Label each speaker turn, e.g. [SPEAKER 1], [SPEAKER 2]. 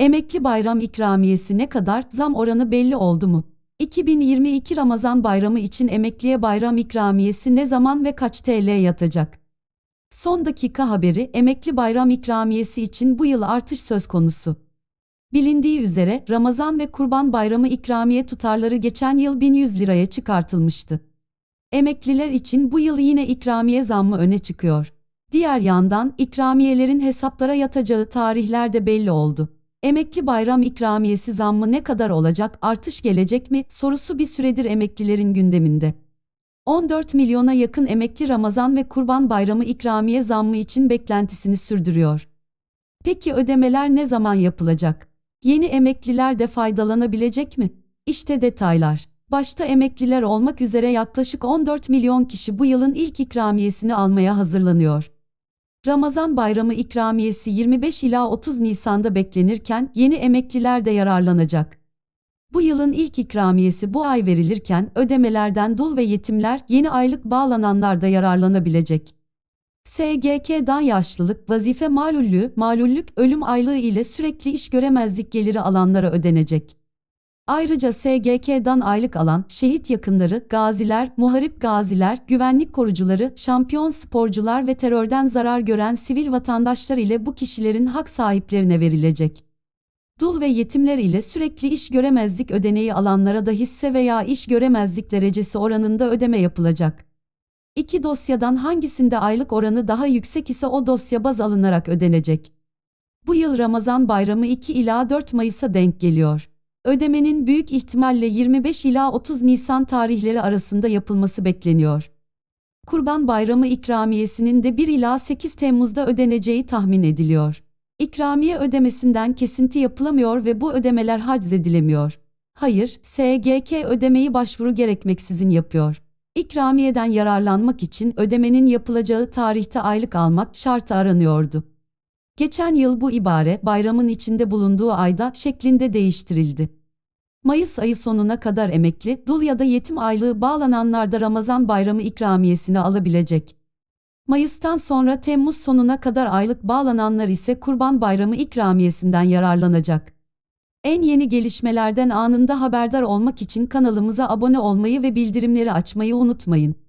[SPEAKER 1] Emekli bayram ikramiyesi ne kadar zam oranı belli oldu mu? 2022 Ramazan bayramı için emekliye bayram ikramiyesi ne zaman ve kaç TL yatacak? Son dakika haberi emekli bayram ikramiyesi için bu yıl artış söz konusu. Bilindiği üzere Ramazan ve Kurban Bayramı ikramiye tutarları geçen yıl 1100 liraya çıkartılmıştı. Emekliler için bu yıl yine ikramiye zammı öne çıkıyor. Diğer yandan ikramiyelerin hesaplara yatacağı tarihler de belli oldu. Emekli bayram ikramiyesi zammı ne kadar olacak, artış gelecek mi sorusu bir süredir emeklilerin gündeminde. 14 milyona yakın emekli Ramazan ve Kurban Bayramı ikramiye zammı için beklentisini sürdürüyor. Peki ödemeler ne zaman yapılacak? Yeni emekliler de faydalanabilecek mi? İşte detaylar. Başta emekliler olmak üzere yaklaşık 14 milyon kişi bu yılın ilk ikramiyesini almaya hazırlanıyor. Ramazan bayramı ikramiyesi 25 ila 30 Nisan'da beklenirken yeni emekliler de yararlanacak. Bu yılın ilk ikramiyesi bu ay verilirken ödemelerden dul ve yetimler yeni aylık bağlananlar da yararlanabilecek. SGK'dan yaşlılık, vazife malullüğü, malullük, ölüm aylığı ile sürekli iş göremezlik geliri alanlara ödenecek. Ayrıca SGK'dan aylık alan şehit yakınları, gaziler, muharip gaziler, güvenlik korucuları, şampiyon sporcular ve terörden zarar gören sivil vatandaşlar ile bu kişilerin hak sahiplerine verilecek. Dul ve yetimler ile sürekli iş göremezlik ödeneği alanlara da hisse veya iş göremezlik derecesi oranında ödeme yapılacak. İki dosyadan hangisinde aylık oranı daha yüksek ise o dosya baz alınarak ödenecek. Bu yıl Ramazan bayramı 2 ila 4 Mayıs'a denk geliyor. Ödemenin büyük ihtimalle 25 ila 30 Nisan tarihleri arasında yapılması bekleniyor. Kurban Bayramı ikramiyesinin de 1 ila 8 Temmuz'da ödeneceği tahmin ediliyor. İkramiye ödemesinden kesinti yapılamıyor ve bu ödemeler haczedilemiyor. Hayır, SGK ödemeyi başvuru gerekmeksizin yapıyor. İkramiyeden yararlanmak için ödemenin yapılacağı tarihte aylık almak şartı aranıyordu. Geçen yıl bu ibare bayramın içinde bulunduğu ayda şeklinde değiştirildi. Mayıs ayı sonuna kadar emekli, dul ya da yetim aylığı bağlananlar da Ramazan bayramı ikramiyesini alabilecek. Mayıs'tan sonra Temmuz sonuna kadar aylık bağlananlar ise Kurban Bayramı ikramiyesinden yararlanacak. En yeni gelişmelerden anında haberdar olmak için kanalımıza abone olmayı ve bildirimleri açmayı unutmayın.